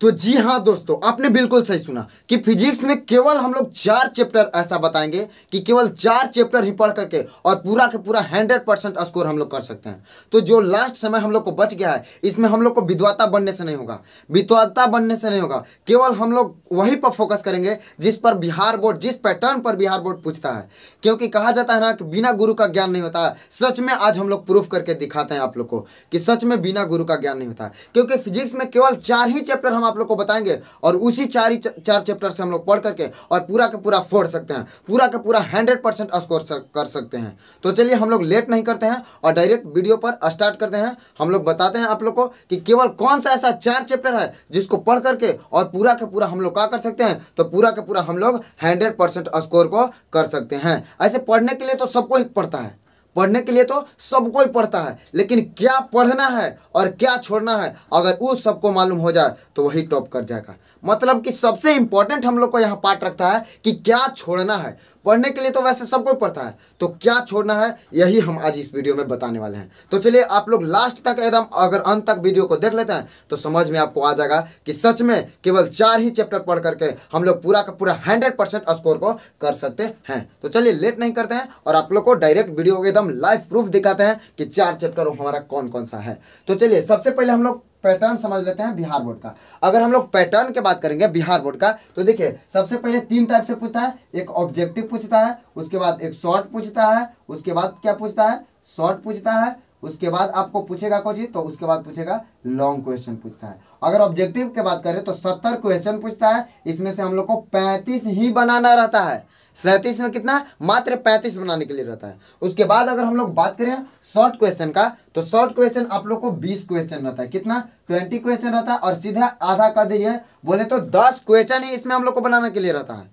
तो जी हाँ दोस्तों आपने बिल्कुल सही सुना कि फिजिक्स में केवल हम लोग चार चैप्टर ऐसा बताएंगे कि केवल चार चैप्टर ही पढ़ करके और पूरा के पूरा हंड्रेड परसेंट स्कोर हम लोग कर सकते हैं तो जो लास्ट समय हम लोग को बच गया है इसमें हम लोग को विद्वाता बनने से नहीं होगा विद्वाता बनने से नहीं होगा केवल हम लोग वहीं पर फोकस करेंगे जिस पर बिहार बोर्ड जिस पैटर्न पर बिहार बोर्ड पूछता है क्योंकि कहा जाता है ना कि बिना गुरु का ज्ञान नहीं होता है सच में आज हम लोग प्रूफ करके दिखाते हैं आप लोग को कि सच में बिना गुरु का ज्ञान नहीं होता है क्योंकि फिजिक्स में केवल चार ही चैप्टर हम आप लोग को बताएंगे और उसी चार ही चार चैप्टर से हम लोग पढ़ करके और पूरा का पूरा फोड़ सकते हैं पूरा का पूरा हंड्रेड परसेंट स्कोर कर सकते हैं तो चलिए हम लोग लेट नहीं करते हैं और डायरेक्ट वीडियो पर स्टार्ट करते हैं हम लोग बताते हैं आप लोग को कि केवल कौन सा ऐसा चार चैप्टर है जिसको पढ़ करके और पूरा का पूरा हम लोग क्या कर सकते हैं तो पूरा का पूरा हम लोग हंड्रेड स्कोर को कर सकते हैं ऐसे पढ़ने के लिए तो सबको ही पढ़ता है पढ़ने के लिए तो सब कोई पढ़ता है लेकिन क्या पढ़ना है और क्या छोड़ना है अगर वो सबको मालूम हो जाए तो वही टॉप कर जाएगा मतलब कि सबसे इम्पोर्टेंट हम लोग को यहाँ पार्ट रखता है कि क्या छोड़ना है पढ़ने के लिए तो वैसे सबको पढ़ता है तो क्या छोड़ना है यही हम आज इस वीडियो में बताने वाले हैं तो चलिए आप लोग लास्ट तक एकदम अगर अंत तक वीडियो को देख लेते हैं तो समझ में आपको आ जाएगा कि सच में केवल चार ही चैप्टर पढ़ करके हम लोग पूरा का पूरा हंड्रेड परसेंट स्कोर को कर सकते हैं तो चलिए लेट नहीं करते हैं और आप लोग को डायरेक्ट वीडियो को एकदम लाइव प्रूफ दिखाते हैं कि चार चैप्टर हमारा कौन कौन सा है तो चलिए सबसे पहले हम लोग पैटर्न समझ लेते हैं बिहार बोर्ड का अगर हम लोग पैटर्न की बात करेंगे बिहार बोर्ड का तो देखिए सबसे पहले तीन टाइप से पूछता है एक ऑब्जेक्टिव पूछता है उसके बाद एक शॉर्ट पूछता है उसके बाद क्या पूछता है शॉर्ट पूछता है उसके बाद आपको पूछेगा कौन जी तो उसके बाद पूछेगा लॉन्ग क्वेश्चन पूछता है अगर ऑब्जेक्टिव की बात करें तो सत्तर क्वेश्चन पूछता है इसमें से हम लोग को पैंतीस ही बनाना रहता है सैंतीस में कितना मात्र पैंतीस बनाने के लिए रहता है उसके बाद अगर हम लोग बात करें शॉर्ट क्वेश्चन का तो शॉर्ट क्वेश्चन आप लोग को बीस क्वेश्चन रहता है कितना ट्वेंटी क्वेश्चन रहता है और सीधा आधा का दिए बोले तो दस क्वेश्चन ही इसमें हम लोग को बनाने के लिए रहता है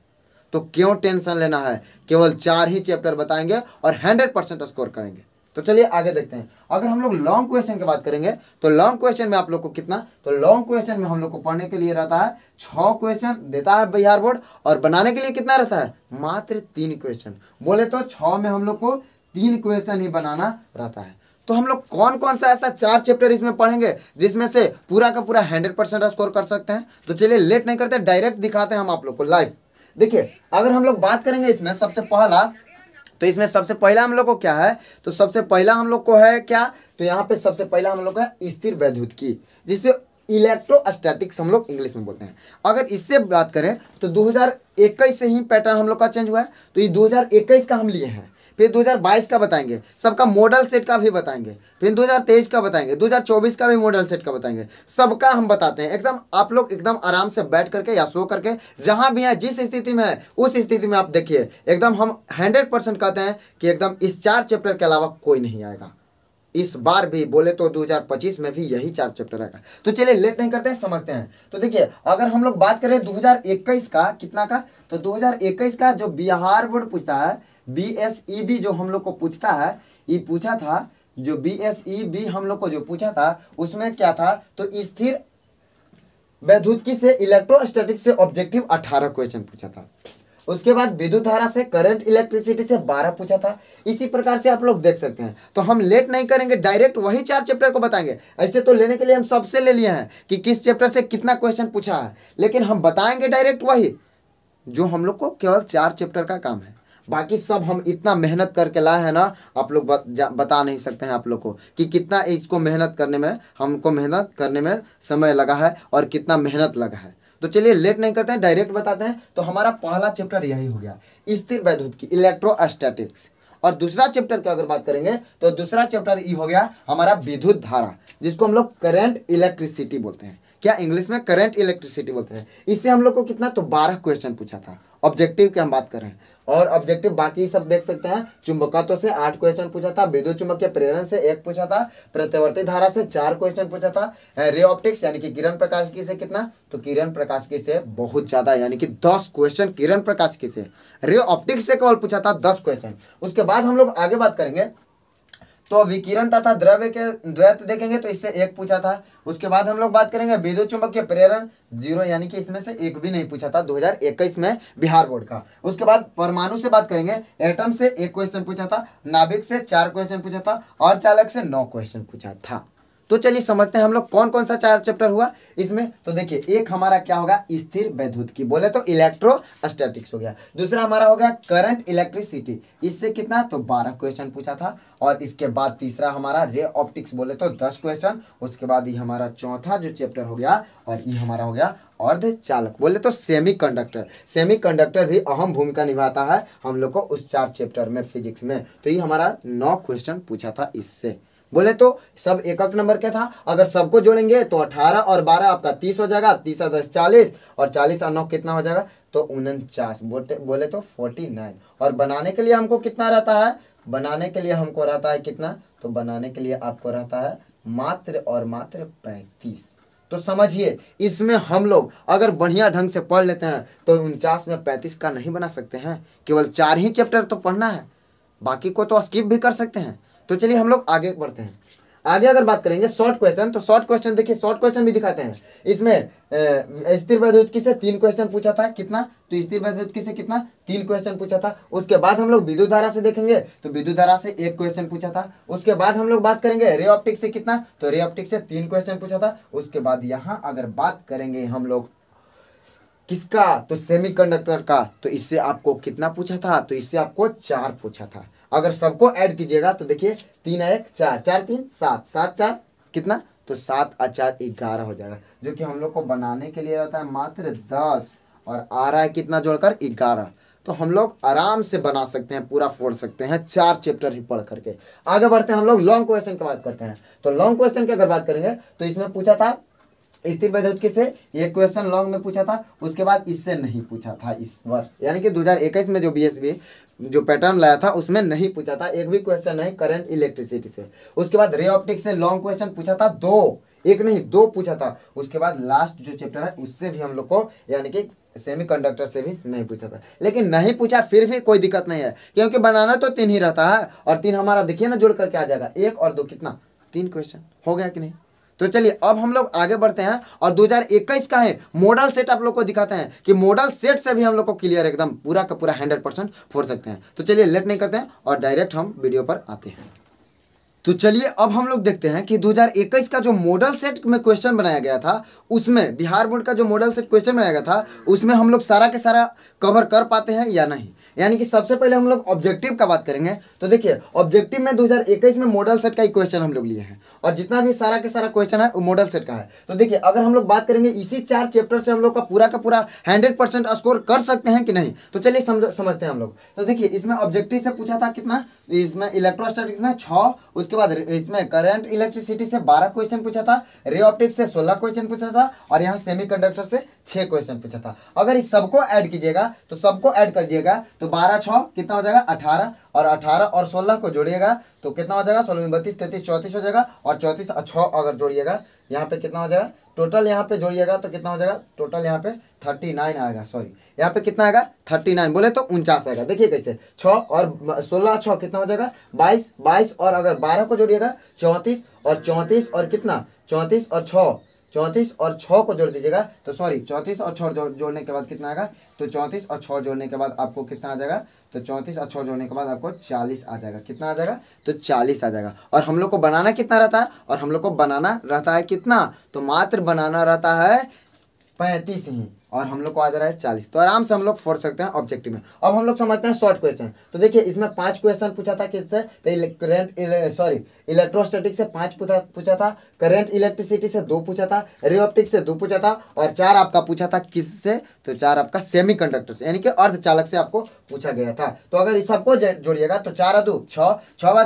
तो क्यों टेंशन लेना है केवल चार ही चैप्टर बताएंगे और हंड्रेड परसेंट स्कोर करेंगे तो चलिए आगे देखते हैं अगर हम लोग लॉन्ग क्वेश्चन की बात करेंगे तो लॉन्ग क्वेश्चन में आप लोग को कितना तो लॉन्ग क्वेश्चन में हम लोग को पढ़ने के लिए रहता है छः क्वेश्चन देता है बिहार बोर्ड और बनाने के लिए कितना रहता है मात्र तीन क्वेश्चन बोले तो छ में हम लोग को तीन क्वेश्चन ही बनाना रहता है तो हम लोग कौन कौन सा ऐसा चार चैप्टर इसमें पढ़ेंगे जिसमें से पूरा का पूरा हंड्रेड परसेंट स्कोर कर सकते हैं तो चलिए लेट नहीं करते डायरेक्ट दिखाते हैं हम आप लोग को लाइव देखिए अगर हम लोग बात करेंगे इसमें सबसे पहला तो इसमें सबसे पहला हम लोग को क्या है तो सबसे पहला हम लोग को है क्या तो यहाँ पे सबसे पहला हम लोग का स्थिर वैद्युत की जिसे इलेक्ट्रोस्टैटिक्स हम लोग इंग्लिश में बोलते हैं अगर इससे बात करें तो दो से ही पैटर्न हम लोग का चेंज हुआ है तो ये दो का हम लिए हैं फिर 2022 का बताएंगे सबका मॉडल सेट का भी बताएंगे फिर 2023 का बताएंगे 2024 का भी मॉडल सेट का बताएंगे सबका हम बताते हैं एकदम आप लोग एकदम आराम से बैठ करके या सो करके जहाँ भी हैं जिस स्थिति में है उस स्थिति में आप देखिए एकदम हम हंड्रेड कहते हैं कि एकदम इस चार चैप्टर के अलावा कोई नहीं आएगा इस बार भी बोले तो 2025 में भी यही चार चैप्टर रहेगा तो चलिए लेट नहीं करते हैं समझते हैं तो देखिए अगर हम लोग बात करें 2021 का कितना का तो 2021 का जो बिहार बोर्ड पूछता है बी e जो हम लोग को पूछता है ये पूछा था जो बी e हम लोग को जो पूछा था उसमें क्या था तो स्थिर वैद्युत से इलेक्ट्रोस्टैटिक से ऑब्जेक्टिव 18 क्वेश्चन पूछा था उसके बाद विद्युत धारा से करंट इलेक्ट्रिसिटी से बारह पूछा था इसी प्रकार से आप लोग देख सकते हैं तो हम लेट नहीं करेंगे डायरेक्ट वही चार चैप्टर को बताएंगे ऐसे तो लेने के लिए हम सबसे ले लिए हैं कि किस चैप्टर से कितना क्वेश्चन पूछा है लेकिन हम बताएंगे डायरेक्ट वही जो हम लोग को केवल चार चैप्टर का काम है बाकी सब हम इतना मेहनत करके लाए हैं ना आप लोग बता नहीं सकते हैं आप लोग को कि कितना इसको मेहनत करने में हमको मेहनत करने में समय लगा है और कितना मेहनत लगा है तो चलिए लेट नहीं करते हैं डायरेक्ट बताते हैं तो हमारा पहला चैप्टर यही हो गया स्थिर वैद्युत की इलेक्ट्रोस्टैटिक्स और दूसरा चैप्टर की अगर बात करेंगे तो दूसरा चैप्टर ये हो गया हमारा विद्युत धारा जिसको हम लोग करेंट इलेक्ट्रिसिटी बोलते हैं क्या इंग्लिश में करंट इलेक्ट्रिसिटी बोलते हैं इससे हम लोग को कितना तो बारह क्वेश्चन पूछा था ऑब्जेक्टिव की हम बात कर रहे हैं और ऑब्जेक्टिव बाकी सब देख सकते हैं चुंबकत्व से आठ क्वेश्चन पूछा था विद्युत के प्रेरण से एक पूछा था प्रत्यवर्ती धारा से चार क्वेश्चन पूछा था रे ऑप्टिक्स यानी कि किरण प्रकाश की से कितना तो किरण प्रकाश की से बहुत ज्यादा यानी कि दस क्वेश्चन किरण प्रकाश की से रे ऑप्टिक्स से कॉल पूछा था दस क्वेश्चन उसके बाद हम लोग आगे बात करेंगे तो विकिरण तथा द्रव्य के द्वैत देखेंगे तो इससे एक पूछा था उसके बाद हम लोग बात करेंगे विद्युत के प्रेरण जीरो यानी कि इसमें से एक भी नहीं पूछा था 2021 में बिहार बोर्ड का उसके बाद परमाणु से बात करेंगे एटम से एक क्वेश्चन पूछा था नाभिक से चार क्वेश्चन पूछा था और चालक से नौ क्वेश्चन पूछा था तो चलिए समझते हैं हम लोग कौन कौन सा चार चैप्टर हुआ इसमें तो देखिए एक हमारा क्या होगा स्थिर वैद्युत की बोले तो इलेक्ट्रो स्टैटिक्स हो गया दूसरा हमारा हो गया करंट इलेक्ट्रिसिटी इससे कितना तो बारह क्वेश्चन पूछा था और इसके बाद तीसरा हमारा रे ऑप्टिक्स बोले तो दस क्वेश्चन उसके बाद ये हमारा चौथा जो चैप्टर हो गया और ये हमारा हो गया अर्ध चालक बोले तो सेमी कंडक्टर सेमी कंडक्टर भी अहम भूमिका निभाता है हम लोग को उस चार चैप्टर में फिजिक्स में तो ये हमारा नौ क्वेश्चन पूछा था इससे बोले तो सब एक नंबर के था अगर सबको जोड़ेंगे तो अठारह और बारह आपका तीस हो जाएगा तीस और दस चालीस और चालीस और नौ कितना हो जाएगा तो उनचास बोले तो फोर्टी नाइन और बनाने के लिए हमको कितना रहता है बनाने के लिए हमको रहता है कितना तो बनाने के लिए आपको रहता है मात्र और मात्र पैंतीस तो समझिए इसमें हम लोग अगर बढ़िया ढंग से पढ़ लेते हैं तो उनचास में पैंतीस का नहीं बना सकते हैं केवल चार ही चैप्टर तो पढ़ना है बाकी को तो स्किप भी कर सकते हैं तो चलिए हम लोग आगे बढ़ते हैं आगे अगर बात करेंगे शॉर्ट क्वेश्चन तो शॉर्ट क्वेश्चन देखिए शॉर्ट क्वेश्चन भी दिखाते हैं इसमें स्थिर वैद्युत से तीन क्वेश्चन पूछा था कितना तो स्थिर वैद्युत से कितना तीन क्वेश्चन पूछा था उसके बाद हम लोग विद्युत धारा से देखेंगे तो विद्युत धारा से एक क्वेश्चन पूछा था उसके बाद हम लोग बात करेंगे रे ऑप्टिक से कितना तो रे ऑप्टिक से तीन क्वेश्चन पूछा था उसके बाद यहाँ अगर बात करेंगे हम लोग किसका तो सेमीकंडक्टर का तो इससे आपको कितना पूछा था तो इससे आपको चार पूछा था अगर सबको ऐड कीजिएगा तो देखिए तीन एक चार चार तीन सात सात चार कितना तो सात अचार ग्यारह हो जाएगा जो कि हम लोग को बनाने के लिए रहता है मात्र दस और आ रहा है कितना जोड़कर ग्यारह तो हम लोग आराम से बना सकते हैं पूरा फोड़ सकते हैं चार चैप्टर ही पढ़ करके आगे बढ़ते हैं हम लोग लॉन्ग क्वेश्चन की बात करते हैं तो लॉन्ग क्वेश्चन की अगर बात करेंगे तो इसमें पूछा था स्थिर वैद्युत से ये क्वेश्चन लॉन्ग में पूछा था उसके बाद इससे नहीं पूछा था इस वर्ष यानी कि 2021 में जो बीएसबी जो पैटर्न लाया था उसमें नहीं पूछा था एक भी क्वेश्चन है करंट इलेक्ट्रिसिटी से उसके बाद रे ऑप्टिक से लॉन्ग क्वेश्चन पूछा था दो एक नहीं दो पूछा था उसके बाद लास्ट जो चैप्टर है उससे भी हम लोग को यानी कि सेमीकंडक्टर से भी नहीं पूछा था लेकिन नहीं पूछा फिर भी कोई दिक्कत नहीं है क्योंकि बनाना तो तीन ही रहता है और तीन हमारा देखिए ना जुड़ करके आ जाएगा एक और दो कितना तीन क्वेश्चन हो गया कि नहीं तो चलिए अब हम लोग आगे बढ़ते हैं और 2021 का है मॉडल सेट आप लोग को दिखाते हैं कि मॉडल सेट से भी हम लोग को क्लियर एकदम पूरा का पूरा हंड्रेड परसेंट फोड़ सकते हैं तो चलिए लेट नहीं करते हैं और डायरेक्ट हम वीडियो पर आते हैं तो चलिए अब हम लोग देखते हैं कि 2021 का जो मॉडल सेट में क्वेश्चन बनाया गया था उसमें बिहार बोर्ड का जो मॉडल सेट क्वेश्चन बनाया गया था उसमें हम लोग सारा के सारा कवर कर पाते हैं या नहीं यानी कि सबसे पहले हम लोग ऑब्जेक्टिव का बात करेंगे तो देखिए ऑब्जेक्टिव में 2021 में मॉडल सेट का ही क्वेश्चन हम लोग लिए हैं और जितना भी सारा के सारा क्वेश्चन है वो मॉडल सेट का है तो देखिए अगर हम लोग बात करेंगे इसी चार चैप्टर से हम लोग का पूरा का पूरा हंड्रेड परसेंट स्कोर कर सकते हैं कि नहीं तो चलिए समझते हैं हम लोग तो देखिए इसमें ऑब्जेक्टिव से पूछा था कितना इसमें इलेक्ट्रोस्टैटिक्स में छः उसके बाद इसमें करंट इलेक्ट्रिसिटी से बारह क्वेश्चन पूछा था रे ऑप्टिक्स से सोलह क्वेश्चन पूछा था और यहाँ सेमी से छः क्वेश्चन पूछा था अगर इस सबको ऐड कीजिएगा जाएगा तो सबको ऐड कर दिएगा तो बारह छः कितना हो जाएगा अठारह और अठारह और सोलह को जोड़िएगा तो कितना हो जाएगा सोलह बत्तीस तैतीस चौंतीस हो जाएगा और चौंतीस छः अगर जोड़िएगा यहाँ पे कितना हो जाएगा टोटल यहाँ पे जोड़िएगा तो कितना हो जाएगा टोटल यहाँ पे थर्टी नाइन आएगा सॉरी यहाँ पे कितना आएगा थर्टी नाइन बोले तो उनचास आएगा देखिए कैसे छः और सोलह छः कितना हो जाएगा बाईस बाईस और अगर बारह को जोड़िएगा चौंतीस और चौंतीस और कितना चौंतीस और छः चौंतीस और छ को जोड़ दीजिएगा तो सॉरी चौंतीस और छः जोड़ने के बाद कितना आएगा तो चौंतीस और छ जोड़ने के बाद आपको कितना आ जाएगा तो चौंतीस और छ जोड़ने के बाद आपको चालीस आ जाएगा कितना आ जाएगा तो चालीस आ जाएगा और हम लोग को बनाना कितना रहता है और हम लोग को बनाना रहता है कितना तो मात्र बनाना रहता है पैंतीस ही और हम लोग को आ जा रहा है चालीस तो आराम से हम लोग फोड़ सकते हैं ऑब्जेक्टिव में अब हम लोग समझते हैं शॉर्ट क्वेश्चन तो देखिए इसमें पांच क्वेश्चन पूछा था किससे तो करंट सॉरी इलेक्ट्रोस्टैटिक से पांच पूछा था करेंट इलेक्ट्रिसिटी से दो पूछा था रिओप्टिक से दो पूछा था और चार आपका पूछा था किससे तो चार आपका सेमी कंडक्टर से यानी कि अर्ध से आपको पूछा गया था तो अगर इस सबको जोड़िएगा तो चार दो छः छवा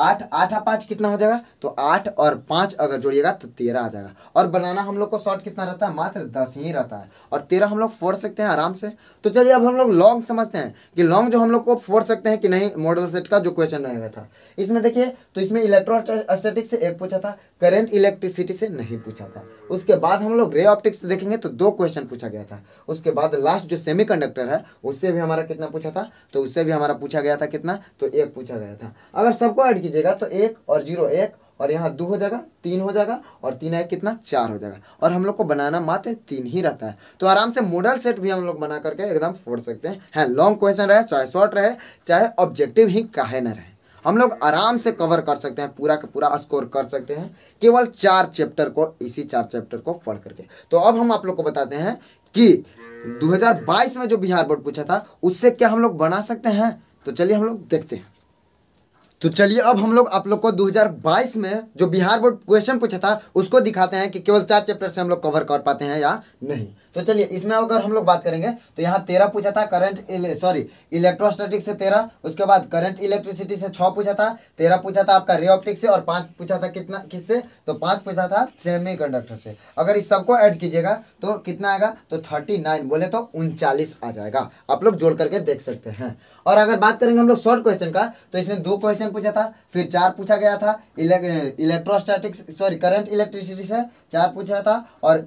आठ आठ पाँच कितना हो जाएगा तो आठ और पाँच अगर जोड़िएगा तो तेरह आ जाएगा और बनाना हम लोग को शॉर्ट कितना रहता है मात्र दस ही रहता है और तेरह हम लोग फोड़ सकते हैं आराम से तो चलिए अब हम लोग लॉन्ग समझते हैं कि लॉन्ग जो हम लोग को फोड़ सकते हैं कि नहीं मॉडल सेट का जो क्वेश्चन रहेगा था इसमें देखिए तो इसमें इलेक्ट्रोस्टेटिक से एक पूछा था करेंट इलेक्ट्रिसिटी से नहीं पूछा था उसके बाद हम लोग रे ऑप्टिक्स देखेंगे तो दो क्वेश्चन पूछा गया था उसके बाद लास्ट जो सेमी है उससे भी हमारा कितना पूछा था तो उससे भी हमारा पूछा गया था कितना तो एक पूछा गया था अगर सबको ऐड कीजिएगा तो एक और जीरो एक और यहाँ दो हो जाएगा तीन हो जाएगा और तीन एक कितना चार हो जाएगा और हम लोग को बनाना मात्र तीन ही रहता है तो आराम से मॉडल सेट भी हम लोग बना करके एकदम फोड़ सकते हैं है लॉन्ग क्वेश्चन रहे चाहे शॉर्ट रहे चाहे ऑब्जेक्टिव ही काहे ना रहे हम लोग आराम से कवर कर सकते हैं पूरा का पूरा स्कोर कर सकते हैं केवल चार चैप्टर को इसी चार चैप्टर को पढ़ करके तो अब हम आप लोग को बताते हैं कि 2022 में जो बिहार बोर्ड पूछा था उससे क्या हम लोग बना सकते हैं तो चलिए हम लोग देखते हैं तो चलिए अब हम लोग आप लोग को 2022 में जो बिहार बोर्ड क्वेश्चन पूछा था उसको दिखाते हैं कि केवल चार चैप्टर से हम लोग कवर कर पाते हैं या नहीं तो चलिए इसमें अगर हम लोग बात करेंगे तो यहाँ तेरह पूछा था करंट सॉरी इलेक्ट्रोस्टैटिक से तेरह उसके बाद करंट इलेक्ट्रिसिटी से छः पूछा था तेरह पूछा था आपका रे ऑप्टिक से और पाँच पूछा था कितना किससे तो पाँच पूछा था सेमी कंडक्टर से अगर इस सबको ऐड कीजिएगा तो कितना आएगा तो थर्टी नाइन बोले तो उनचालीस आ जाएगा आप लोग जोड़ करके देख सकते हैं और अगर बात करेंगे हम लोग शॉर्ट क्वेश्चन का तो इसमें दो क्वेश्चन पूछा था फिर चार पूछा गया था इलेक्ट्रोस्टैटिक सॉरी करंट इलेक्ट्रिसिटी से चार पूछा था और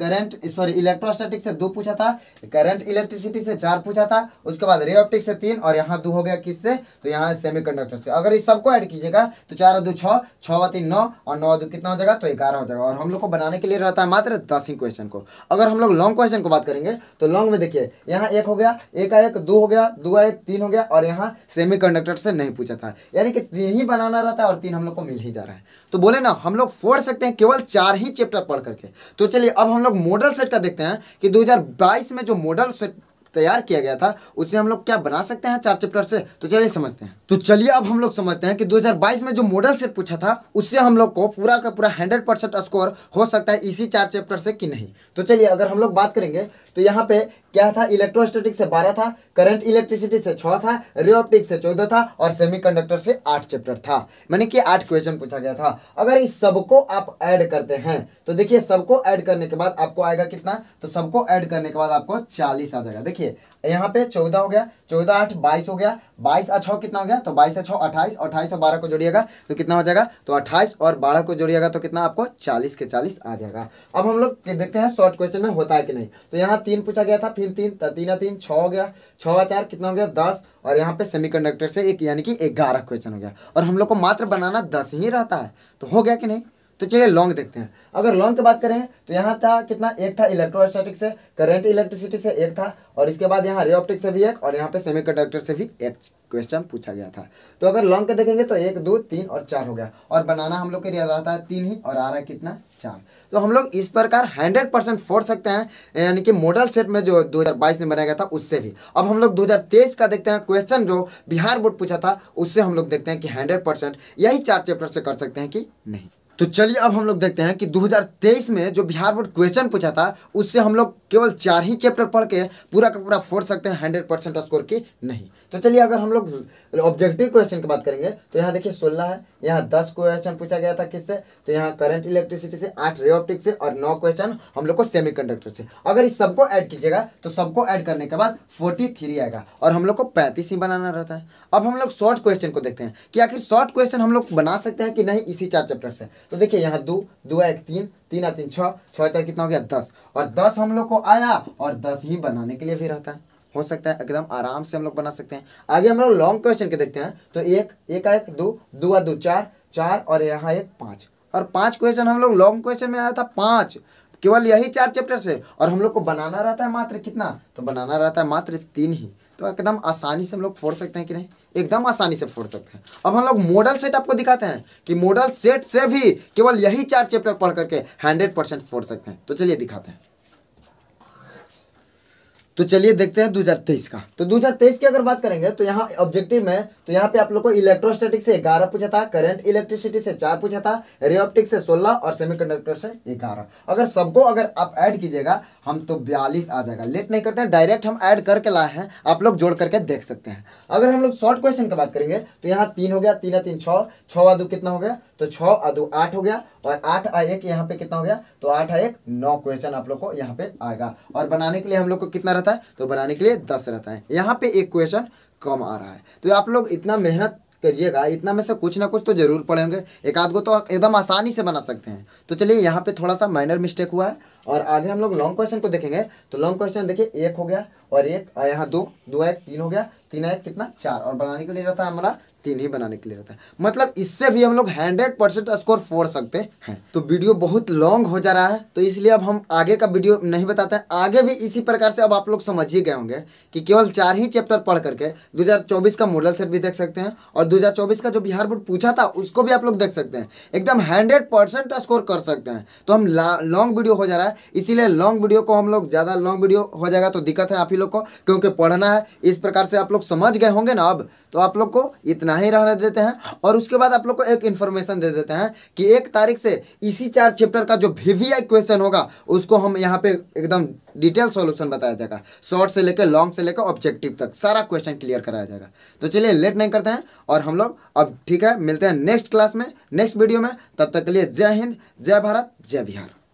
करंट सॉरी इलेक्ट्रोस्टैटिक से दो पूछा था करंट इलेक्ट्रिसिटी से चार पूछा था उसके बाद रे ऑप्टिक से तीन और यहाँ दो हो गया किससे तो यहाँ सेमीकंडक्टर से अगर इस सबको ऐड कीजिएगा तो चार दो छः छः तीन नौ और नौ दो कितना हो जाएगा तो ग्यारह हो जाएगा और हम लोग को बनाने के लिए रहता है मात्र दस ही क्वेश्चन को अगर हम लोग लॉन्ग क्वेश्चन को बात करेंगे तो लॉन्ग में देखिए यहाँ एक हो गया एक आ एक दो हो गया दो आ एक तीन हो गया और यहाँ सेमी से नहीं पूछा था यानी कि तीन ही बनाना रहता है और तीन हम लोग को मिल ही जा रहा है तो बोले ना हम लोग फोड़ सकते हैं केवल चार ही चैप्टर पढ़ करके तो चलिए अब हम लोग मॉडल सेट का देखते हैं कि 2022 में जो मॉडल सेट तैयार किया गया था उसे हम लोग क्या बना सकते हैं चार चैप्टर से तो चलिए समझते हैं तो चलिए अब हम लोग समझते हैं कि 2022 में जो मॉडल सेट पूछा था उससे हम लोग को पूरा का पूरा 100 परसेंट स्कोर हो सकता है इसी चार चैप्टर से कि नहीं तो चलिए अगर हम लोग बात करेंगे तो यहाँ पे क्या था इलेक्ट्रोस्टैटिक से बारह था करंट इलेक्ट्रिसिटी से छः था रियोप्टिक से चौदह था और सेमीकंडक्टर से आठ चैप्टर था मैंने कि आठ क्वेश्चन पूछा गया था अगर इस सबको आप ऐड करते हैं तो देखिए सबको ऐड करने के बाद आपको आएगा कितना तो सबको ऐड करने के बाद आपको चालीस आ जाएगा देखिए यहाँ पे चौदह हो गया चौदह आठ बाईस हो गया बाईस अछौ कितना हो गया तो बाईस छः अट्ठाईस अट्ठाईस और बारह को जोड़िएगा तो कितना हो जाएगा तो अट्ठाईस और बारह को जोड़िएगा तो कितना आपको चालीस के चालीस आ जाएगा अब हम लोग देखते हैं शॉर्ट क्वेश्चन में होता है कि नहीं तो यहाँ तीन पूछा गया था फिर तीन तो तीन तीन छः हो गया छः चार कितना हो गया दस और यहाँ पे सेमी से एक यानी कि ग्यारह क्वेश्चन हो गया और हम लोग को मात्र बनाना दस ही रहता है तो हो गया कि नहीं तो चलिए लॉन्ग देखते हैं अगर लॉन्ग की बात करें तो यहाँ था कितना एक था इलेक्ट्रोस्टैटिक से करंट इलेक्ट्रिसिटी से एक था और इसके बाद यहाँ रेऑप्टिक से भी एक और यहाँ पे सेमीकंडक्टर से भी एक क्वेश्चन पूछा गया था तो अगर लॉन्ग का देखेंगे तो एक दो तीन और चार हो गया और बनाना हम लोग के लिए रहता है तीन ही और आ रहा है कितना चार तो हम लोग इस प्रकार हंड्रेड परसेंट फोड़ सकते हैं यानी कि मॉडल सेट में जो 2022 में बनाया गया था उससे भी अब हम लोग 2023 का देखते हैं क्वेश्चन जो बिहार बोर्ड पूछा था उससे हम लोग देखते हैं कि हंड्रेड परसेंट यही चार चैप्टर से कर सकते हैं कि नहीं तो चलिए अब हम लोग देखते हैं कि 2023 में जो बिहार बोर्ड क्वेश्चन पूछा था उससे हम लोग केवल चार ही चैप्टर पढ़ के पूरा का पूरा फोड़ सकते हैं हंड्रेड परसेंट स्कोर की नहीं तो चलिए अगर हम लोग ऑब्जेक्टिव क्वेश्चन की बात करेंगे तो यहाँ देखिए सोलह है यहाँ दस क्वेश्चन पूछा गया था किससे तो यहाँ करंट इलेक्ट्रिसिटी से आठ रे ऑप्टिक से और नौ क्वेश्चन हम लोग को सेमी से अगर इस सबको ऐड कीजिएगा तो सबको ऐड करने के बाद फोर्टी थ्री आएगा और हम लोग को पैंतीस ही बनाना रहता है अब हम लोग शॉर्ट क्वेश्चन को देखते हैं कि आखिर शॉर्ट क्वेश्चन हम लोग बना सकते हैं कि नहीं इसी चार चैप्टर से तो देखिए यहाँ दो दो एक तीन तीन आ तीन छः छः चार कितना हो गया दस और दस हम लोग को आया और दस ही बनाने के लिए भी रहता है हो सकता है एकदम आराम से हम लोग बना सकते हैं आगे हम लोग लॉन्ग क्वेश्चन के देखते हैं तो एक एक एक दो दो दो चार चार और यहाँ एक पाँच और पाँच क्वेश्चन हम लोग लॉन्ग क्वेश्चन में आया था पाँच केवल यही चार चैप्टर से और हम लोग को बनाना रहता है मात्र कितना तो बनाना रहता है मात्र तीन ही तो एकदम आसानी से हम लोग फोड़ सकते हैं कि नहीं एकदम आसानी से फोड़ सकते हैं अब हम लोग मॉडल सेट आपको दिखाते हैं कि मॉडल सेट से भी केवल यही चार चैप्टर पढ़ करके हंड्रेड परसेंट फोड़ सकते हैं तो चलिए दिखाते हैं तो चलिए देखते हैं 2023 का तो 2023 की अगर बात करेंगे तो यहाँ ऑब्जेक्टिव में तो यहाँ पे आप लोग को इलेक्ट्रोस्टैटिक से 11 पूछा था करंट इलेक्ट्रिसिटी से 4 पूछा था रियोप्टिक से 16 और सेमीकंडक्टर से 11 अगर सबको अगर आप ऐड कीजिएगा हम तो 42 आ जाएगा लेट नहीं करते हैं डायरेक्ट हम ऐड करके लाए हैं आप लोग जोड़ करके देख सकते हैं अगर हम लोग शॉर्ट क्वेश्चन की बात करेंगे तो यहाँ तीन हो गया तीन तीन छः छः आदू कितना हो गया तो छः आदू आठ हो गया और आठ आ एक यहाँ पे कितना हो गया तो आठ आ एक नौ क्वेश्चन आप लोग को यहाँ पे आएगा और बनाने के लिए हम लोग को कितना रहता है तो बनाने के लिए दस रहता है यहाँ पे एक क्वेश्चन कम आ रहा है तो आप लोग इतना मेहनत करिएगा इतना में से कुछ ना कुछ तो जरूर पढ़ेंगे एक आध को तो एकदम आसानी से बना सकते हैं तो चलिए यहाँ पे थोड़ा सा माइनर मिस्टेक हुआ है और आगे हम लोग लॉन्ग क्वेश्चन को देखेंगे तो लॉन्ग क्वेश्चन देखिए एक हो गया और एक यहाँ दो दो एक तीन हो गया तीन एक कितना चार और बनाने के लिए रहता है हमारा तीन ही बनाने के लिए रहता है मतलब इससे भी हम लोग हंड्रेड परसेंट स्कोर फोड़ सकते हैं तो वीडियो बहुत लॉन्ग हो जा रहा है तो इसलिए अब हम आगे का वीडियो नहीं बताते हैं आगे भी इसी प्रकार से अब आप लोग समझ ही गए होंगे कि केवल चार ही चैप्टर पढ़ करके दो का मॉडल सेट भी देख सकते हैं और दो का जो बिहार बोर्ड पूछा था उसको भी आप लोग देख सकते हैं एकदम हंड्रेड परसेंट स्कोर कर सकते हैं तो हम लॉन्ग वीडियो हो जा रहा है इसीलिए लॉन्ग वीडियो को हम लोग ज़्यादा लॉन्ग वीडियो हो जाएगा तो दिक्कत है आप ही लोग को क्योंकि पढ़ना है इस प्रकार से आप लोग समझ गए होंगे ना अब तो आप लोग को इतना इतना ही रहने देते हैं और उसके बाद आप लोग को एक इन्फॉर्मेशन दे देते हैं कि एक तारीख से इसी चार चैप्टर का जो वी क्वेश्चन होगा उसको हम यहाँ पे एकदम डिटेल सॉल्यूशन बताया जाएगा शॉर्ट से लेकर लॉन्ग से लेकर ऑब्जेक्टिव तक सारा क्वेश्चन क्लियर कराया जाएगा तो चलिए लेट नहीं करते हैं और हम लोग अब ठीक है मिलते हैं नेक्स्ट क्लास में नेक्स्ट वीडियो में तब तक के लिए जय हिंद जय भारत जय बिहार